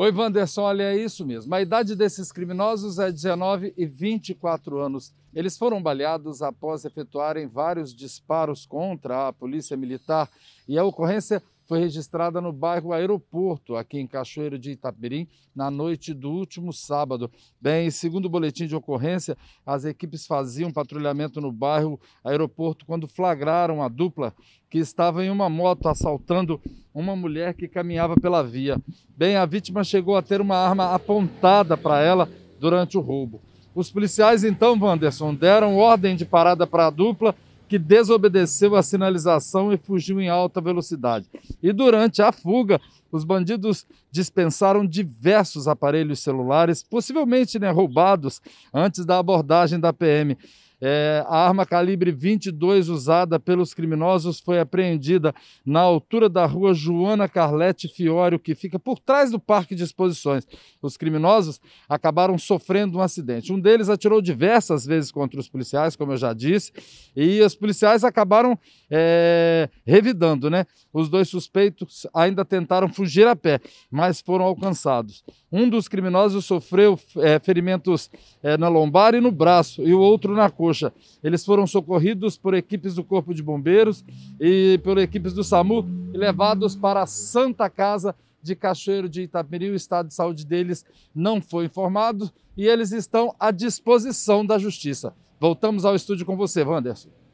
Oi, Wanderson, olha, é isso mesmo. A idade desses criminosos é 19 e 24 anos. Eles foram baleados após efetuarem vários disparos contra a Polícia Militar e a ocorrência foi registrada no bairro Aeroporto, aqui em Cachoeiro de Itapemirim, na noite do último sábado. Bem, segundo o boletim de ocorrência, as equipes faziam patrulhamento no bairro Aeroporto quando flagraram a dupla que estava em uma moto assaltando uma mulher que caminhava pela via. Bem, a vítima chegou a ter uma arma apontada para ela durante o roubo. Os policiais, então, Wanderson, deram ordem de parada para a dupla que desobedeceu a sinalização e fugiu em alta velocidade. E durante a fuga, os bandidos dispensaram diversos aparelhos celulares, possivelmente né, roubados antes da abordagem da PM. É, a arma calibre 22 usada pelos criminosos foi apreendida na altura da rua Joana Carlete Fiório, que fica por trás do parque de exposições. Os criminosos acabaram sofrendo um acidente. Um deles atirou diversas vezes contra os policiais, como eu já disse, e os policiais acabaram é, revidando, né? Os dois suspeitos ainda tentaram fugir a pé, mas foram alcançados. Um dos criminosos sofreu é, ferimentos é, na lombar e no braço, e o outro na coxa. Eles foram socorridos por equipes do Corpo de Bombeiros e por equipes do SAMU e levados para a Santa Casa de Cachoeiro de Itapiri. o estado de saúde deles não foi informado e eles estão à disposição da justiça. Voltamos ao estúdio com você, Wanderson.